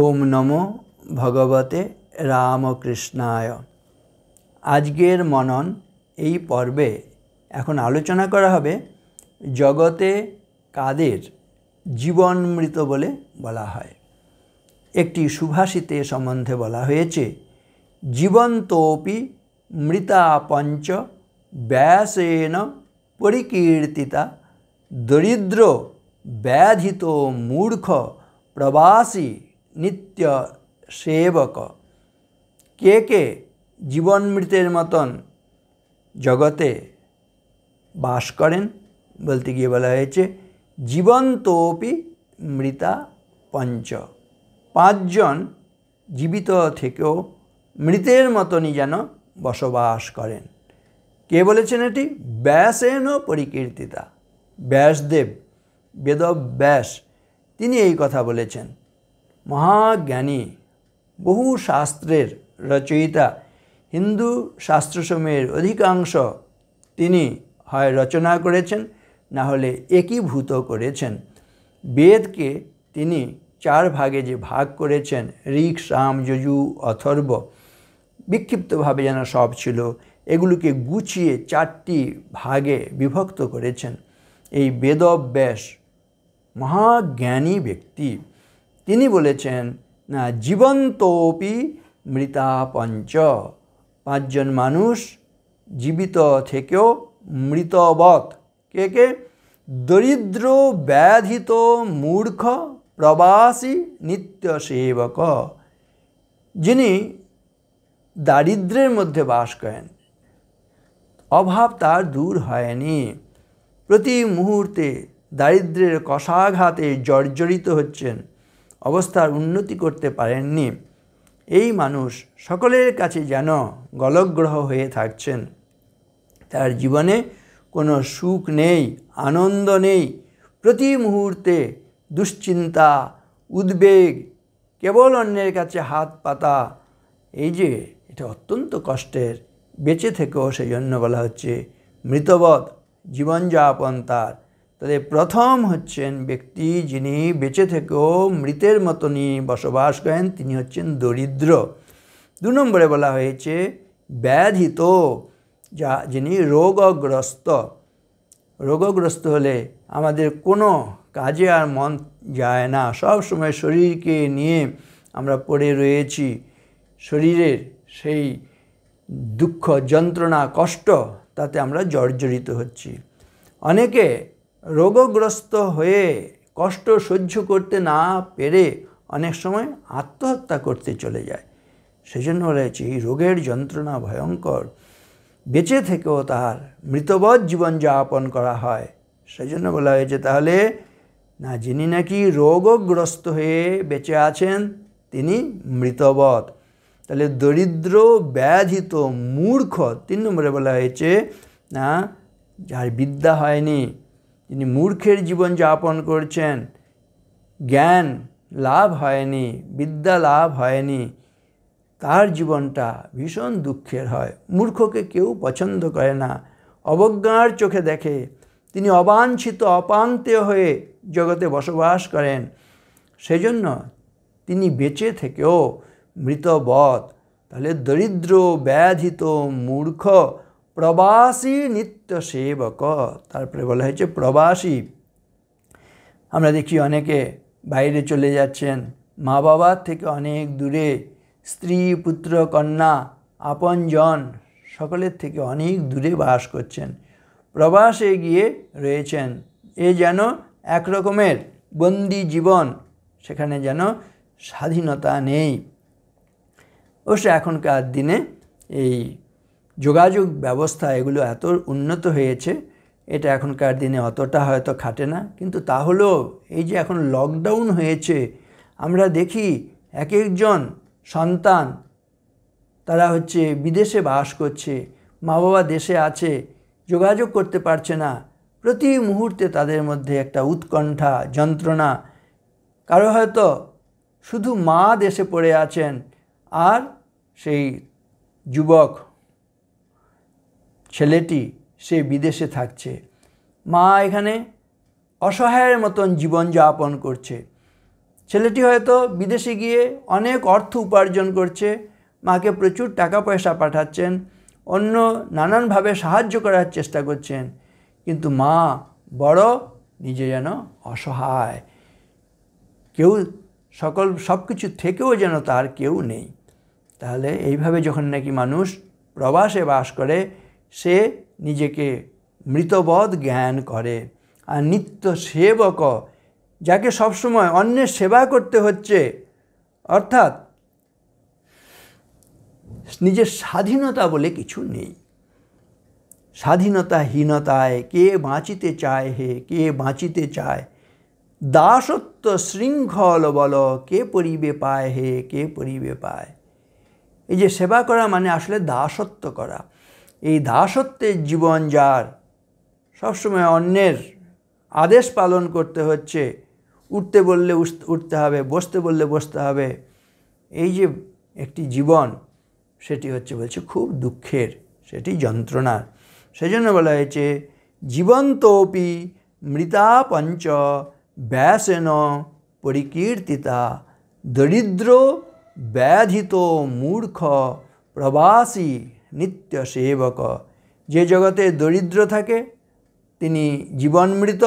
ওম নমো ভগবতে রামকৃষ্ণায় আজকের মনন এই পর্বে এখন আলোচনা করা হবে জগতে কাদের জীবনমৃত বলে বলা হয় একটি সুভাষিতে সম্বন্ধে বলা হয়েছে মৃতা মৃতাপঞ্চ ব্যাসেন পরিকীর্তিতা দরিদ্র ব্যাধিত মূর্খ প্রবাসী নিত্য সেবক কে কে জীবন মৃতের মতন জগতে বাস করেন বলতে গিয়ে বলা হয়েছে জীবন্তপি মৃতা পঞ্চ পাঁচজন জীবিত থেকেও মৃতের মতনই যেন বসবাস করেন কে বলেছেন এটি ব্যাসেন পরিকীর্তিতা ব্যাসদেব ব্যাস তিনি এই কথা বলেছেন মহাজ্ঞানী বহু শাস্ত্রের রচয়িতা হিন্দু শাস্ত্রসমূহের অধিকাংশ তিনি হয় রচনা করেছেন না হলে একীভূত করেছেন বেদকে তিনি চার ভাগে যে ভাগ করেছেন ঋক সাম যজু অথর্ব বিক্ষিপ্তভাবে যেন সব ছিল এগুলোকে গুছিয়ে চারটি ভাগে বিভক্ত করেছেন এই বেদব্যাস মহাজ্ঞানী ব্যক্তি তিনি বলেছেন না জীবন্তপি মৃতাপঞ্চ পাঁচজন মানুষ জীবিত থেকেও মৃতবৎ কে কে দরিদ্র ব্যাধিত মূর্খ প্রবাসী নিত্য সেবক যিনি দারিদ্রের মধ্যে বাস করেন অভাব তার দূর হয়নি প্রতি মুহূর্তে দারিদ্রের কষাঘাতে জর্জরিত হচ্ছেন অবস্থার উন্নতি করতে পারেননি এই মানুষ সকলের কাছে যেন গলগ্রহ হয়ে থাকছেন তার জীবনে কোনো সুখ নেই আনন্দ নেই প্রতি মুহূর্তে দুশ্চিন্তা উদ্বেগ কেবল অন্যের কাছে হাত পাতা এই যে এটা অত্যন্ত কষ্টের বেঁচে থেকেও সেই জন্য বলা হচ্ছে মৃতবধ জীবনযাপন তার তাদের প্রথম হচ্ছেন ব্যক্তি যিনি বেঁচে থেকেও মৃতের মতনই বসবাস করেন তিনি হচ্ছেন দরিদ্র দু নম্বরে বলা হয়েছে ব্যাধিত যা যিনি রোগগ্রস্ত রোগগ্রস্ত হলে আমাদের কোনো কাজে আর মন যায় না সব সময় শরীরকে নিয়ে আমরা পড়ে রয়েছি শরীরের সেই দুঃখ যন্ত্রণা কষ্ট তাতে আমরা জর্জরিত হচ্ছি অনেকে রোগগ্রস্ত হয়ে কষ্ট সহ্য করতে না পেরে অনেক সময় আত্মহত্যা করতে চলে যায় সেজন্য রয়েছে এই রোগের যন্ত্রণা ভয়ঙ্কর বেঁচে থেকেও তার মৃতবৎ জীবনযাপন করা হয় সেজন্য বলা হয়েছে তাহলে না যিনি নাকি রোগগ্রস্ত হয়ে বেঁচে আছেন তিনি মৃতবৎ তাহলে দরিদ্র ব্যাধিত মূর্খ তিন নম্বরে বলা হয়েছে না যার বিদ্যা হয়নি যিনি মূর্খের জীবন যাপন করছেন জ্ঞান লাভ হয়নি বিদ্যা লাভ হয়নি তার জীবনটা ভীষণ দুঃখের হয় মূর্খকে কেউ পছন্দ করে না অবজ্ঞার চোখে দেখে তিনি অবাঞ্ছিত অপান্তে হয়ে জগতে বসবাস করেন সেজন্য তিনি বেঁচে থেকেও মৃতবধ তাহলে দরিদ্র ব্যাধিত মূর্খ প্রবাসী নিত্য সেবক তারপরে বলা হয়েছে প্রবাসী আমরা দেখি অনেকে বাইরে চলে যাচ্ছেন মা বাবার থেকে অনেক দূরে স্ত্রী পুত্র কন্যা আপনজন সকলের থেকে অনেক দূরে বাস করছেন প্রবাসে গিয়ে রয়েছেন এ যেন এক রকমের বন্দি জীবন সেখানে যেন স্বাধীনতা নেই অবশ্য এখনকার দিনে এই যোগাযোগ ব্যবস্থা এগুলো এত উন্নত হয়েছে এটা এখনকার দিনে অতটা হয়তো খাটে না কিন্তু তাহলেও এই যে এখন লকডাউন হয়েছে আমরা দেখি এক একজন সন্তান তারা হচ্ছে বিদেশে বাস করছে মা বাবা দেশে আছে যোগাযোগ করতে পারছে না প্রতি মুহূর্তে তাদের মধ্যে একটা উৎকণ্ঠা যন্ত্রণা কারো হয়তো শুধু মা দেশে পড়ে আছেন আর সেই যুবক ছেলেটি সে বিদেশে থাকছে মা এখানে অসহায়ের মতন জীবনযাপন করছে ছেলেটি হয়তো বিদেশে গিয়ে অনেক অর্থ উপার্জন করছে মাকে প্রচুর টাকা পয়সা পাঠাচ্ছেন অন্য নানানভাবে সাহায্য করার চেষ্টা করছেন কিন্তু মা বড় নিজে যেন অসহায় কেউ সকল সব কিছু থেকেও যেন তার কেউ নেই তাহলে এইভাবে যখন নাকি মানুষ প্রবাসে বাস করে সে নিজেকে মৃতবধ জ্ঞান করে আর নিত্য সেবক যাকে সবসময় অন্যের সেবা করতে হচ্ছে অর্থাৎ নিজের স্বাধীনতা বলে কিছু নেই স্বাধীনতাহীনতায় কে বাঁচিতে চায় হে কে বাঁচিতে চায় দাসত্ব শৃঙ্খল বল কে পরিবে পায় হে কে পরিবে পায় এই যে সেবা করা মানে আসলে দাসত্ব করা এই দাসত্বের জীবন যার সবসময় অন্যের আদেশ পালন করতে হচ্ছে উঠতে বললে উঠতে হবে বসতে বললে বসতে হবে এই যে একটি জীবন সেটি হচ্ছে বলছে খুব দুঃখের সেটি যন্ত্রণার সেজন্য বলা হয়েছে জীবন্তপি মৃতাপঞ্চ ব্যাসেন পরিকীর্তিতা দরিদ্র ব্যাধিত মূর্খ প্রবাসী নিত্য সেবক যে জগতে দরিদ্র থাকে তিনি জীবনমৃত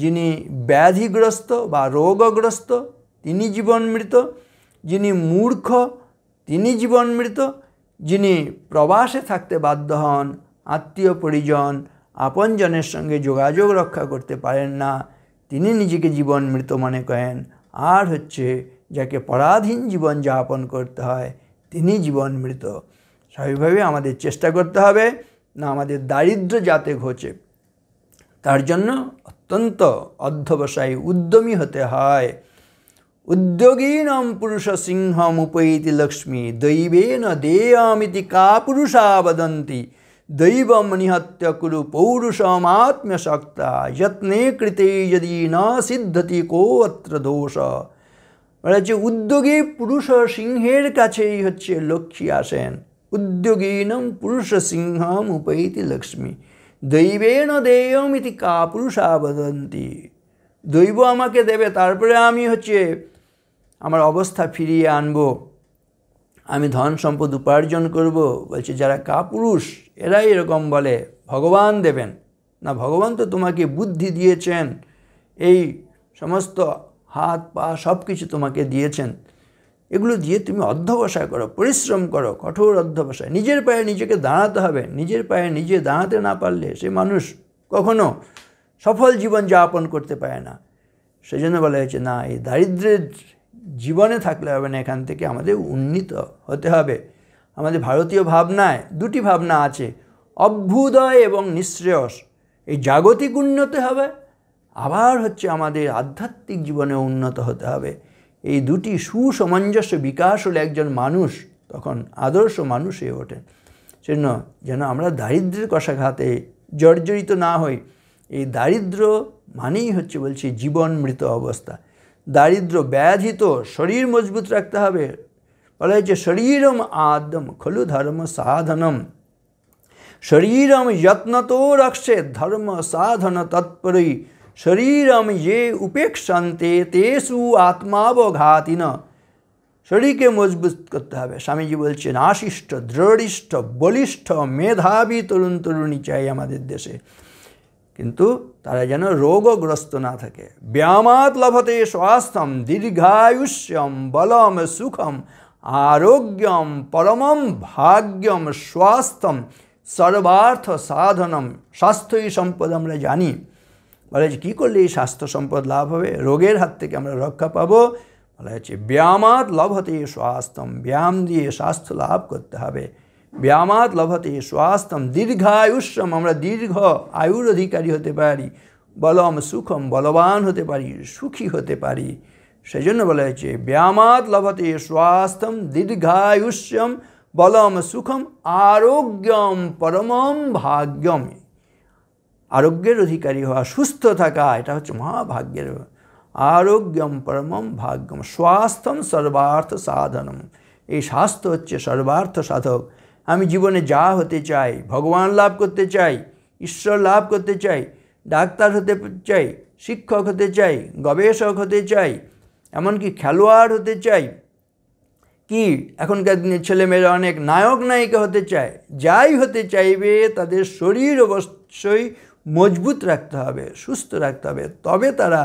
যিনি ব্যাধিগ্রস্ত বা রোগগ্রস্ত তিনি জীবনমৃত যিনি মূর্খ তিনি জীবনমৃত যিনি প্রবাসে থাকতে বাধ্য হন আত্মীয় পরিজন আপনজনের সঙ্গে যোগাযোগ রক্ষা করতে পারেন না তিনি নিজেকে জীবন মৃত মনে করেন আর হচ্ছে যাকে পরাধীন জীবন যাপন করতে হয় তিনি জীবন মৃত স্বাভাবিকভাবে আমাদের চেষ্টা করতে হবে না আমাদের দারিদ্র যাতে ঘোচে তার জন্য অত্যন্ত অধ্যবসায়ী উদ্যমী হতে হয় উদ্যোগী নম পুরুষ সিংহম উপৈতি লক্ষ্মী দৈবেন দেয়ামিতি কা পুরুষা বদন্তি দৈবম নিহত্য কুরু পৌরুষমাত্মশক্তা যত্নে কৃতে যদি না সিদ্ধতি কো অত্র দোষ বলা হচ্ছে উদ্যোগী পুরুষ সিংহের কাছেই হচ্ছে লক্ষ্মী আসেন সিংহম पुरुषसिंहमुपैति লক্ষ্মী দৈবেন দেয়মিতি কা পুরুষা বদন্তি দৈব আমাকে দেবে তারপরে আমি হচ্ছে আমার অবস্থা ফিরিয়ে আনব আমি ধন সম্পদ উপার্জন করব বলছে যারা কাপুরুষ এরাই এরকম বলে ভগবান দেবেন না ভগবান তো তোমাকে বুদ্ধি দিয়েছেন এই সমস্ত হাত পা সব কিছু তোমাকে দিয়েছেন এগুলো দিয়ে তুমি অধ্যবসায় করো পরিশ্রম করো কঠোর অধ্যবসায় নিজের পায়ে নিজেকে দাঁড়াতে হবে নিজের পায়ে নিজে দাঁড়াতে না পারলে সে মানুষ কখনো সফল জীবন যাপন করতে পারে না সেজন্য বলা হয়েছে না এই দারিদ্রের জীবনে থাকলে হবে না এখান থেকে আমাদের উন্নীত হতে হবে আমাদের ভারতীয় ভাবনায় দুটি ভাবনা আছে অভ্যুদয় এবং নিঃশ্রেয়স এই জাগতিক উন্নতি হবে আবার হচ্ছে আমাদের আধ্যাত্মিক জীবনে উন্নত হতে হবে এই দুটি সুসমঞ্জস্য বিকাশ হলে একজন মানুষ তখন আদর্শ মানুষ হয়ে ওঠে সেজন্য যেন আমরা দারিদ্রের কষাঘাতে জর্জরিত না হই এই দারিদ্র মানেই হচ্ছে বলছি জীবন মৃত অবস্থা দারিদ্র ব্যাধিত শরীর মজবুত রাখতে হবে বলা হয়েছে শরীরম আদম খলু ধর্ম সাধনম শরীরম তো রাখছে ধর্ম সাধন তৎপরই शरीरम ये उपेक्षान्ते তেসু আত্মাবঘাতিন শরীরকে মজবুত করতে হবে স্বামীজি বলছেন আশিষ্ট দৃঢ়িষ্ঠ বলিষ্ঠ মেধাবী তরুণ তরুণী চাই আমাদের দেশে কিন্তু তারা যেন রোগগ্রস্ত না থাকে ব্যামাত লভতে স্বাস্থ্যম দীর্ঘায়ুষ্যম বলম সুখম আরোগ্যম পরমম ভাগ্যম স্বাস্থ্যম সর্বার্থ সাধনম স্বাস্থ্যই সম্পদ আমরা জানি বলা হয়েছে কী করলে এই স্বাস্থ্য সম্পদ লাভ হবে রোগের হাত থেকে আমরা রক্ষা পাবো বলা হয়েছে ব্যায়ামাত লভতে স্বাস্থ্যম ব্যায়াম দিয়ে স্বাস্থ্য লাভ করতে হবে ব্যায়ামাত লভতে স্বাস্থ্যম দীর্ঘায়ুষ্যম আমরা দীর্ঘ আয়ুর অধিকারী হতে পারি বলম সুখম বলবান হতে পারি সুখী হতে পারি সেই জন্য বলা হয়েছে ব্যায়ামাত লভতে স্বাস্থ্যম দীর্ঘায়ুষ্যম বলম সুখম আরোগ্যম পরমম ভাগ্যম আরোগ্যের অধিকারী হওয়া সুস্থ থাকা এটা হচ্ছে মহাভাগ্যের আরোগ্যম পরমম ভাগ্যম স্বাস্থ্যম সর্বার্থ সাধনম এই স্বাস্থ্য হচ্ছে সর্বার্থ সাধক আমি জীবনে যা হতে চাই ভগবান লাভ করতে চাই ঈশ্বর লাভ করতে চাই ডাক্তার হতে চাই শিক্ষক হতে চাই গবেষক হতে চাই এমনকি খেলোয়াড় হতে চাই কি এখনকার দিনে ছেলেমেয়েরা অনেক নায়ক নায়িকা হতে চায় যাই হতে চাইবে তাদের শরীর অবশ্যই মজবুত রাখতে হবে সুস্থ রাখতে হবে তবে তারা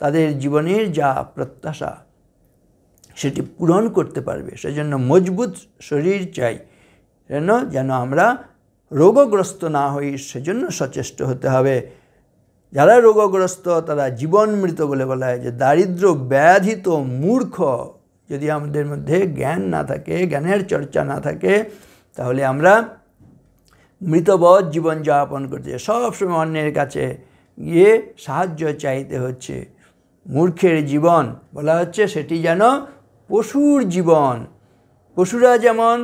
তাদের জীবনের যা প্রত্যাশা সেটি পূরণ করতে পারবে সেজন্য মজবুত শরীর চাই যেন যেন আমরা রোগগ্রস্ত না হই সেজন্য সচেষ্ট হতে হবে যারা রোগগ্রস্ত তারা জীবনমৃত বলে বলা হয় যে দারিদ্র ব্যাধিত মূর্খ যদি আমাদের মধ্যে জ্ঞান না থাকে জ্ঞানের চর্চা না থাকে তাহলে আমরা মৃতবধ জীবনযাপন করছে সবসময় অন্যের কাছে গিয়ে সাহায্য চাইতে হচ্ছে মূর্খের জীবন বলা হচ্ছে সেটি যেন পশুর জীবন পশুরা যেমন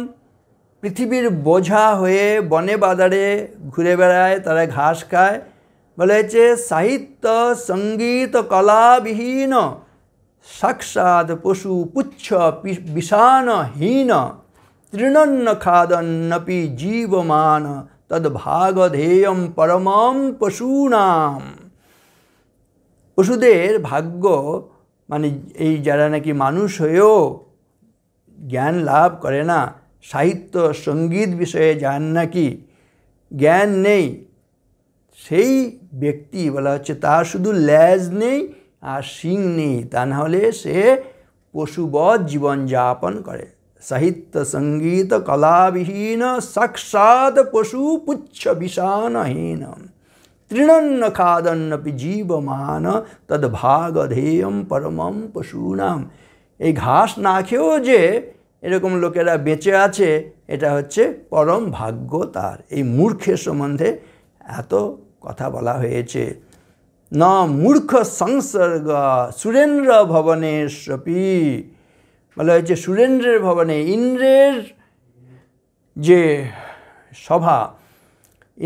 পৃথিবীর বোঝা হয়ে বনে বাজারে ঘুরে বেড়ায় তারা ঘাস খায় বলা হয়েছে সাহিত্য সঙ্গীত কলাবিহীন সাক্ষাৎ পশু পুচ্ছ বিষাণহীন তৃণন্ন খাদন্নপি জীবমান পরম পরমম পশুনাম পশুদের ভাগ্য মানে এই যারা নাকি মানুষ হয়েও জ্ঞান লাভ করে না সাহিত্য সঙ্গীত বিষয়ে যান নাকি জ্ঞান নেই সেই ব্যক্তি বলা হচ্ছে তার শুধু ল্যাজ নেই আর শিং নেই তা নাহলে সে পশুবধ জীবনযাপন করে साहित्य সাক্ষাৎ कला विहीन साक्षात पशु पुच्छ विषानहीन तृणन्न खादन्नपि জীবমান তদ্ভাগধেয়ম পরমম পশুনাম এই ঘাস না খেয়েও যে এরকম লোকেরা বেঁচে আছে এটা হচ্ছে পরম ভাগ্য তার এই মূর্খের সম্বন্ধে এত কথা বলা হয়েছে ন মূর্খ সংসর্গ সুরেন্দ্র ভবনেশ্বপী বলা মানে হয়েছে সুরেন্দ্রের ভবনে ইন্দ্রের যে সভা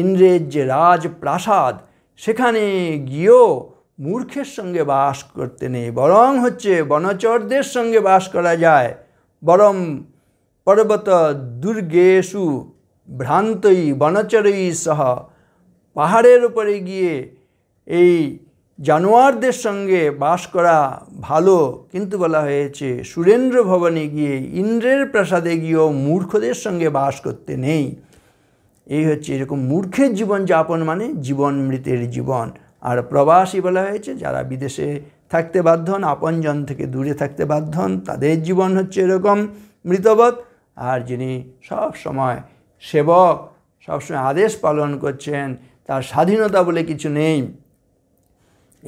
ইন্দ্রের যে রাজপ্রাসাদ সেখানে গিয়েও মূর্খের সঙ্গে বাস করতে নেই বরং হচ্ছে বনচরদের সঙ্গে বাস করা যায় বরং পর্বত দুর্গেশু ভ্রান্তই বনচরই সহ পাহাড়ের উপরে গিয়ে এই জানোয়ারদের সঙ্গে বাস করা ভালো কিন্তু বলা হয়েছে সুরেন্দ্র ভবনে গিয়ে ইন্দ্রের প্রাসাদে গিয়েও মূর্খদের সঙ্গে বাস করতে নেই এই হচ্ছে এরকম মূর্খের জীবন যাপন মানে জীবন মৃতের জীবন আর প্রবাসী বলা হয়েছে যারা বিদেশে থাকতে বাধ্য হন আপনজন থেকে দূরে থাকতে বাধ্য হন তাদের জীবন হচ্ছে এরকম মৃতবধ আর যিনি সব সময় সেবক সবসময় আদেশ পালন করছেন তার স্বাধীনতা বলে কিছু নেই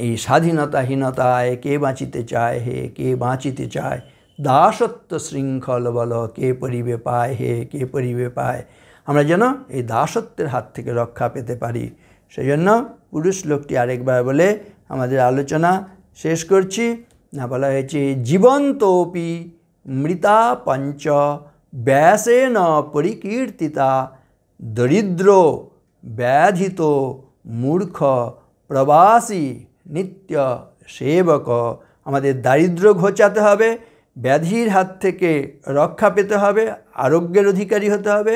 এই স্বাধীনতাহীনতায় কে বাঁচিতে চায় হে কে বাঁচিতে চায় দাসত্ব শৃঙ্খল বল কে পরিবে পায় হে কে পরিবে পায় আমরা যেন এই দাসত্বের হাত থেকে রক্ষা পেতে পারি সেই জন্য পুরুষ লোকটি আরেকবার বলে আমাদের আলোচনা শেষ করছি না বলা হয়েছে জীবন্তপি মৃতা পঞ্চ ব্যাসে ন পরিকীর্তিতা দরিদ্র ব্যাধিত মূর্খ প্রবাসী নিত্য সেবক আমাদের দারিদ্র ঘোচাতে হবে ব্যাধির হাত থেকে রক্ষা পেতে হবে আরোগ্যের অধিকারী হতে হবে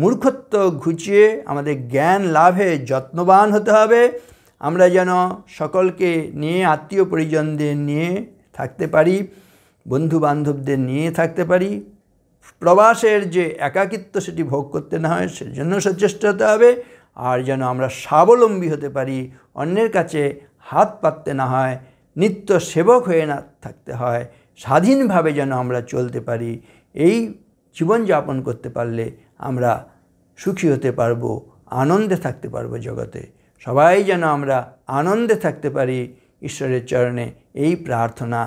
মূর্খত্ব ঘুচিয়ে আমাদের জ্ঞান লাভে যত্নবান হতে হবে আমরা যেন সকলকে নিয়ে আত্মীয় পরিজনদের নিয়ে থাকতে পারি বন্ধু বান্ধবদের নিয়ে থাকতে পারি প্রবাসের যে একাকিত্ব সেটি ভোগ করতে না হয় সেজন্য সচেষ্ট হতে হবে আর যেন আমরা স্বাবলম্বী হতে পারি অন্যের কাছে হাত পাততে না হয় নিত্য সেবক হয়ে না থাকতে হয় স্বাধীনভাবে যেন আমরা চলতে পারি এই জীবনযাপন করতে পারলে আমরা সুখী হতে পারবো আনন্দে থাকতে পারবো জগতে সবাই যেন আমরা আনন্দে থাকতে পারি ঈশ্বরের চরণে এই প্রার্থনা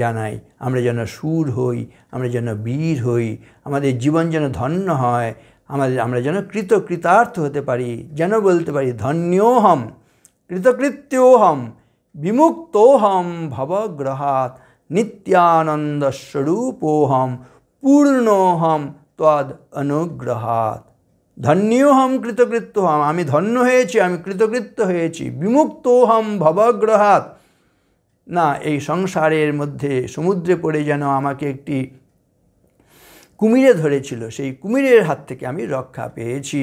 জানাই আমরা যেন সুর হই আমরা যেন বীর হই আমাদের জীবন যেন ধন্য হয় আমাদের আমরা যেন কৃতকৃতার্থ হতে পারি যেন বলতে পারি ধন্যহম কৃতকৃত্যোহম বিমুক্তোহম ভবগ্রহাত স্বরূপোহম পূর্ণোহম তদ অনুগ্রহাত ধন্যোহম কৃতকৃত্যহম আমি ধন্য হয়েছি আমি কৃতকৃত্য হয়েছি বিমুক্তোহম ভবগ্রহাত না এই সংসারের মধ্যে সমুদ্রে পড়ে যেন আমাকে একটি কুমিরে ধরেছিল সেই কুমিরের হাত থেকে আমি রক্ষা পেয়েছি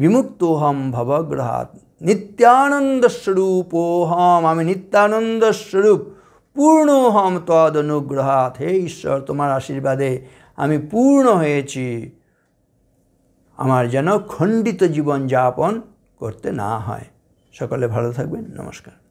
বিমুক্তোহম ভবগ্রহাত নিত্যানন্দ স্বরূপোহম আমি নিত্যানন্দ স্বরূপ পূর্ণোহম তদ অনুগ্রহাত হে ঈশ্বর তোমার আশীর্বাদে আমি পূর্ণ হয়েছি আমার যেন খণ্ডিত জীবন যাপন করতে না হয় সকলে ভালো থাকবেন নমস্কার